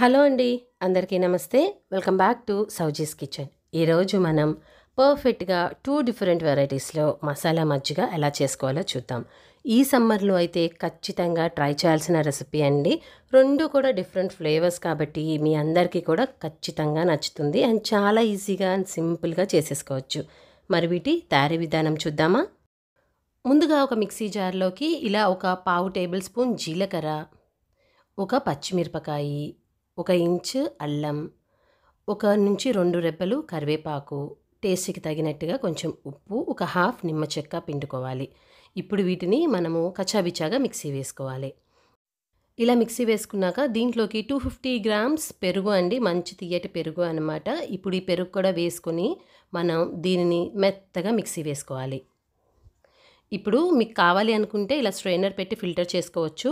hello అండి అందరికీ నమస్తే welcome back to Sowji's kitchen ఈరోజు మనం పర్ఫెక్ట్గా టూ డిఫరెంట్ వెరైటీస్లో మసాలా మజ్జిగ ఎలా చేసుకోవాలో చూద్దాం ఈ సమ్మర్లో అయితే ఖచ్చితంగా ట్రై చేయాల్సిన రెసిపీ అండి రెండు కూడా డిఫరెంట్ ఫ్లేవర్స్ కాబట్టి మీ అందరికీ కూడా ఖచ్చితంగా నచ్చుతుంది అండ్ చాలా ఈజీగా అండ్ సింపుల్గా చేసేసుకోవచ్చు మరి వీటి తయారీ విధానం చూద్దామా ముందుగా ఒక మిక్సీ జార్లోకి ఇలా ఒక పావు టేబుల్ స్పూన్ జీలకర్ర ఒక పచ్చిమిరపకాయి ఒక ఇంచు అల్లం ఒక నుంచి రెండు రెబ్బలు కరివేపాకు టేస్ట్కి తగినట్టుగా కొంచెం ఉప్పు ఒక హాఫ్ నిమ్మ చెక్క పిండుకోవాలి ఇప్పుడు వీటిని మనము కచాబిచాగా మిక్సీ వేసుకోవాలి ఇలా మిక్సీ వేసుకున్నాక దీంట్లోకి టూ ఫిఫ్టీ గ్రామ్స్ పెరుగు అండి మంచి తీయటి పెరుగు అనమాట ఇప్పుడు ఈ పెరుగు కూడా వేసుకొని మనం దీనిని మెత్తగా మిక్సీ వేసుకోవాలి ఇప్పుడు మీకు కావాలి అనుకుంటే ఇలా స్ట్రైనర్ పెట్టి ఫిల్టర్ చేసుకోవచ్చు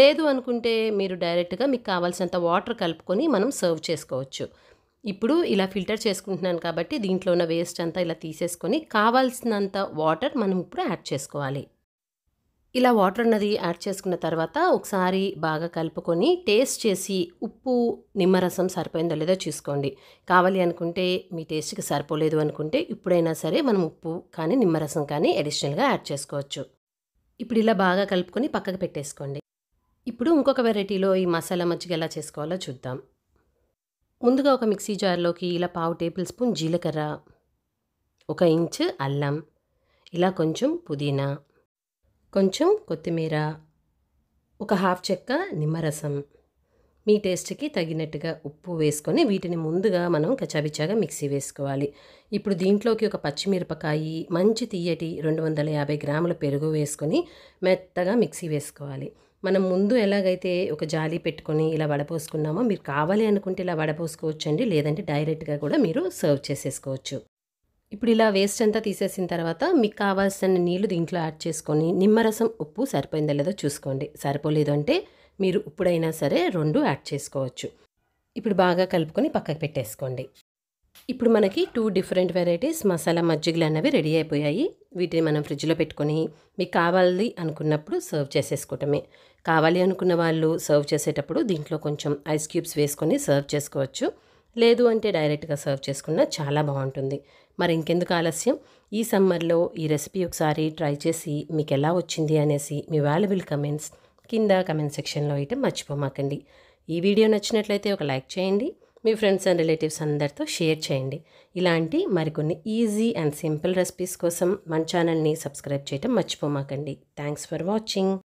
లేదు అనుకుంటే మీరు డైరెక్ట్గా మీకు కావాల్సినంత వాటర్ కలుపుకొని మనం సర్వ్ చేసుకోవచ్చు ఇప్పుడు ఇలా ఫిల్టర్ చేసుకుంటున్నాను కాబట్టి దీంట్లో ఉన్న వేస్ట్ అంతా ఇలా తీసేసుకొని కావాల్సినంత వాటర్ మనం ఇప్పుడు యాడ్ చేసుకోవాలి ఇలా వాటర్ అన్నది యాడ్ చేసుకున్న తర్వాత ఒకసారి బాగా కలుపుకొని టేస్ట్ చేసి ఉప్పు నిమ్మరసం సరిపోయిందో లేదో చూసుకోండి కావాలి అనుకుంటే మీ టేస్ట్కి సరిపోలేదు అనుకుంటే ఇప్పుడైనా సరే మనం ఉప్పు కానీ నిమ్మరసం కానీ అడిషనల్గా యాడ్ చేసుకోవచ్చు ఇప్పుడు ఇలా బాగా కలుపుకొని పక్కకు పెట్టేసుకోండి ఇప్పుడు ఇంకొక వెరైటీలో ఈ మసాలా మజ్జిగ ఎలా చేసుకోవాలో చూద్దాం ముందుగా ఒక మిక్సీ జార్లోకి ఇలా పావు టేబుల్ స్పూన్ జీలకర్ర ఒక ఇంచ్ అల్లం ఇలా కొంచెం పుదీనా కొంచెం కొత్తిమీర ఒక హాఫ్ చెక్క నిమ్మరసం మీ టేస్ట్కి తగినట్టుగా ఉప్పు వేసుకొని వీటిని ముందుగా మనం కచాబిచ్చాగా మిక్సీ వేసుకోవాలి ఇప్పుడు దీంట్లోకి ఒక పచ్చిమిరపకాయి మంచి తీయటి రెండు వందల యాభై గ్రాముల పెరుగు వేసుకొని మెత్తగా మిక్సీ వేసుకోవాలి మనం ముందు ఎలాగైతే ఒక జాలి పెట్టుకొని ఇలా వడపోసుకున్నామో మీరు కావాలి అనుకుంటే ఇలా వడపోసుకోవచ్చండి లేదంటే డైరెక్ట్గా కూడా మీరు సర్వ్ చేసేసుకోవచ్చు ఇప్పుడు ఇలా వేస్ట్ అంతా తీసేసిన తర్వాత మీకు కావాల్సిన నీళ్ళు దీంట్లో యాడ్ చేసుకొని నిమ్మరసం ఉప్పు సరిపోయిందో లేదో చూసుకోండి సరిపోలేదు అంటే మీరు ఇప్పుడైనా సరే రెండు యాడ్ చేసుకోవచ్చు ఇప్పుడు బాగా కలుపుకొని పక్కకు పెట్టేసుకోండి ఇప్పుడు మనకి టూ డిఫరెంట్ వెరైటీస్ మసాలా మజ్జిగలు అన్నవి రెడీ అయిపోయాయి వీటిని మనం ఫ్రిడ్జ్లో పెట్టుకొని మీకు కావాలి అనుకున్నప్పుడు సర్వ్ చేసేసుకోవటమే కావాలి అనుకున్న వాళ్ళు సర్వ్ చేసేటప్పుడు దీంట్లో కొంచెం ఐస్ క్యూబ్స్ వేసుకొని సర్వ్ చేసుకోవచ్చు లేదు అంటే డైరెక్ట్గా సర్వ్ చేసుకున్నా చాలా బాగుంటుంది మరి ఇంకెందుకు ఆలస్యం ఈ సమ్మర్లో ఈ రెసిపీ ఒకసారి ట్రై చేసి మీకు ఎలా వచ్చింది అనేసి మీ వాల్యుబుల్ కమెంట్స్ కింద కమెంట్ సెక్షన్లో అయితే మర్చిపోమాకండి ఈ వీడియో నచ్చినట్లయితే ఒక లైక్ చేయండి మీ ఫ్రెండ్స్ అండ్ రిలేటివ్స్ అందరితో షేర్ చేయండి ఇలాంటి మరికొన్ని ఈజీ అండ్ సింపుల్ రెసిపీస్ కోసం మన ఛానల్ని సబ్స్క్రైబ్ చేయటం మర్చిపోమాకండి థ్యాంక్స్ ఫర్ వాచింగ్